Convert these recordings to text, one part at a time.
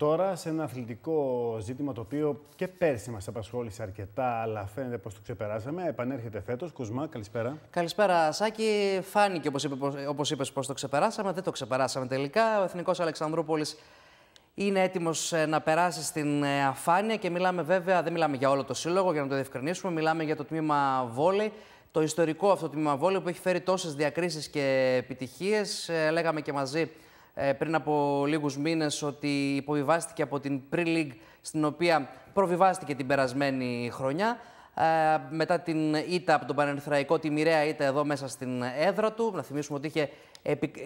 τώρα σε ένα αθλητικό ζήτημα το οποίο και πέρσι μας απασχόλησε αρκετά, αλλά φαίνεται πως το ξεπεράσαμε. Επανέρχεται φέτος. Κουσμά, καλησπέρα. Καλησπέρα, Σάκη. Φάνηκε όπως είπες πως το ξεπεράσαμε. Δεν το ξεπεράσαμε τελικά. Ο Εθνικός Αλεξανδρούπολης είναι έτοιμος ε, να περάσει στην ε, αφάνεια και μιλάμε βέβαια, δεν μιλάμε για όλο το σύλλογο για να το διευκρινίσουμε, μιλάμε για το τμήμα βόλεϊ. Το ιστορικό αυτό το τμήμα βόλεϊ που έχει φέρει τόσες διακρίσεις και επιτυχίες. Ε, λέγαμε και μαζί ε, πριν από λίγους μήνες ότι υποβιβάστηκε από την Pre-League στην οποία προβιβάστηκε την περασμένη χρονιά. Ε, μετά την ήττα από τον Πανερθραϊκό, τη μοιραία ήττα εδώ μέσα στην έδρα του. Να θυμίσουμε ότι είχε,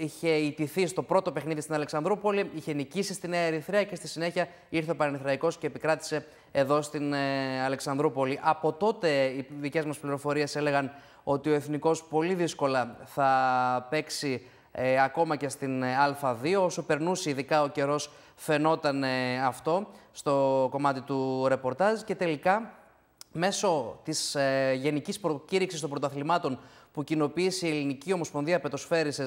είχε ιτηθεί στο πρώτο παιχνίδι στην Αλεξανδρούπολη, είχε νικήσει στην Νέα Ερυθρέα και στη συνέχεια ήρθε ο Πανερθραϊκό και επικράτησε εδώ στην ε, Αλεξανδρούπολη. Από τότε οι δικές μας πληροφορίες έλεγαν ότι ο εθνικός πολύ δύσκολα θα παίξει ε, ακόμα και στην ε, Α2. Όσο περνούσε ειδικά ο καιρός, φαινόταν ε, αυτό στο κομμάτι του ρεπορτάζ και τελικά μέσω της ε, Γενικής Προκήρυξης των Πρωταθλημάτων που κοινοποίησε η Ελληνική Ομοσπονδία Πετοσφαίρηση,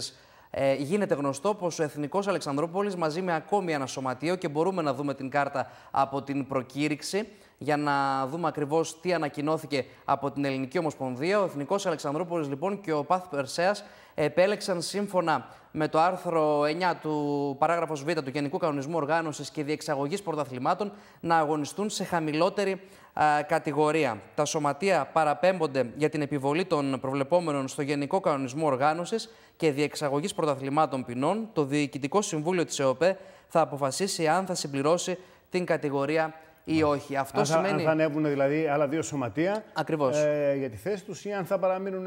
ε, γίνεται γνωστό πως ο Εθνικός Αλεξανδρόπολη μαζί με ακόμη ένα σωματείο και μπορούμε να δούμε την κάρτα από την προκήρυξη για να δούμε ακριβώς τι ανακοινώθηκε από την Ελληνική Ομοσπονδία. Ο Εθνικός Αλεξανδρούπολης λοιπόν και ο Παθ Περσέας επέλεξαν σύμφωνα με το άρθρο 9 του παράγραφος Β του Γενικού Κανονισμού Οργάνωσης και Διεξαγωγής Πρωταθλημάτων να αγωνιστούν σε χαμηλότερη κατηγορία. Τα σωματεία παραπέμπονται για την επιβολή των προβλεπόμενων στο Γενικό Κανονισμό Οργάνωσης και Διεξαγωγής Πρωταθλημάτων Ποινών. Το Διοικητικό Συμβούλιο της ΕΟΠΕ θα αποφασίσει αν θα συμπληρώσει την κατηγορία ή όχι. Αυτό αν σημαίνει. Αν θα ανέβουν δηλαδή άλλα δύο σωματεία Ε, για τη θέση τους ή αν θα παραμείνουν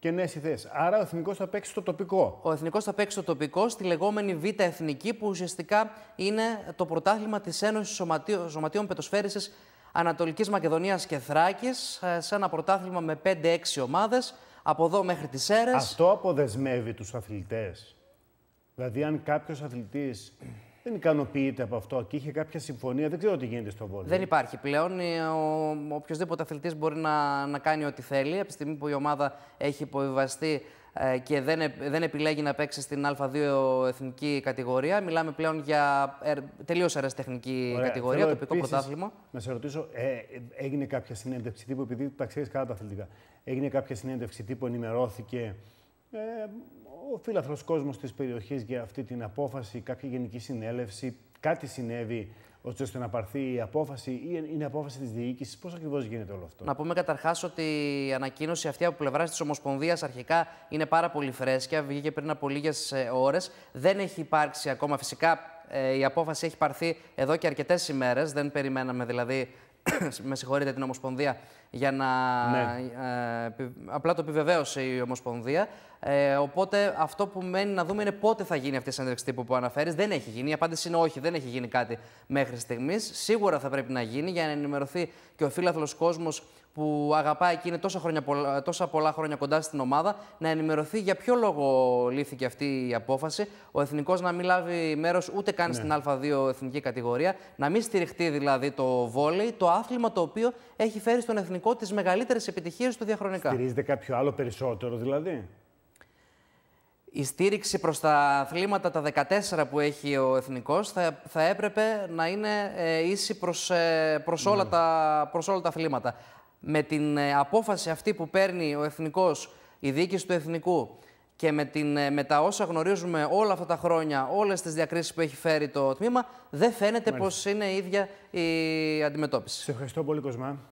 νέες οι θέσεις. Άρα ο Εθνικός θα παίξει στο τοπικό. Ο Εθνικός θα παίξει στο τοπικό, στη λεγόμενη Β' Εθνική, που ουσιαστικά είναι το πρωτάθλημα της Ένωσης Σωματείων, Σωματείων Πετοσφαίρισης Ανατολικής Μακεδονίας και Θράκης, ε, σε ένα πρωτάθλημα με 5-6 ομάδες, από εδώ μέχρι τις Έρες. Αυτό αποδεσμεύει τους αθλητές. Δηλαδή, αν κάποιος αθλητής δεν ικανοποιείται από αυτό και είχε κάποια συμφωνία. Δεν ξέρω τι γίνεται στον βόλιο. Δεν υπάρχει πλέον. Ε, ο οποιοδήποτε αθλητής μπορεί να, να κάνει ό,τι θέλει. Από τη στιγμή που η ομάδα έχει υποβιβαστεί ε, και δεν, ε, δεν επιλέγει να παίξει στην Α2 εθνική κατηγορία. Μιλάμε πλέον για ε, τελείως αεραστεχνική κατηγορία, θέλω τοπικό πρωτάθλημα. Να σε ρωτήσω, ε, έγινε κάποια συνέντευξη τύπου, επειδή τα ξέρεις καλά τα αθλητικά. Έγινε κάποια συνέντευξη τύπου, ενημερώθηκε. Ε, ο φίλαθρος κόσμος της περιοχής για αυτή την απόφαση, κάποια γενική συνέλευση, κάτι συνέβη ώστε να πάρθει η απόφαση ή είναι απόφαση της διοίκησης. Πώς ακριβώς γίνεται όλο αυτό. Να πούμε καταρχάς ότι η ανακοίνωση αυτή από πλευράς της Ομοσπονδίας αρχικά είναι πάρα πολύ φρέσκια. Βγήκε πριν από λίγες ώρες. Δεν έχει υπάρξει ακόμα φυσικά ε, η απόφαση έχει πάρθει εδώ και αρκετές ημέρες. Δεν περιμέναμε δηλαδή με συγχωρείτε την Ομοσπονδία, για να. Ναι. Ε, απλά το επιβεβαίωσε η Ομοσπονδία. Ε, οπότε αυτό που μένει να δούμε είναι πότε θα γίνει αυτή η συνέντευξη τύπου που αναφέρεις. Δεν έχει γίνει. Η απάντηση είναι όχι, δεν έχει γίνει κάτι μέχρι στιγμής. Σίγουρα θα πρέπει να γίνει για να ενημερωθεί και ο φίλαθλο κόσμος που αγαπάει και είναι τόσα, χρόνια, τόσα πολλά χρόνια κοντά στην ομάδα, να ενημερωθεί για ποιο λόγο λήφθηκε αυτή η απόφαση. Ο εθνικός να μην λάβει μέρος ούτε καν ναι. στην Α2 εθνική κατηγορία, να μην στηριχτεί δηλαδή το βόλεϊ, το άθλημα το οποίο έχει φέρει στον εθνικό τις μεγαλύτερες επιτυχίες του διαχρονικά. Στηρίζεται κάποιο άλλο περισσότερο δηλαδή. Η στήριξη προς τα αθλήματα τα 14 που έχει ο Εθνικός θα, θα έπρεπε να είναι ε, ίση προς, ε, όλα ναι. τα, προς όλα τα αθλήματα με την ε, απόφαση αυτή που παίρνει ο Εθνικός, η διοίκηση του Εθνικού και με, την, ε, με τα όσα γνωρίζουμε όλα αυτά τα χρόνια, όλες τις διακρίσεις που έχει φέρει το τμήμα, δεν φαίνεται πως είναι η ίδια η αντιμετώπιση. Σε ευχαριστώ πολύ, Κοσμά.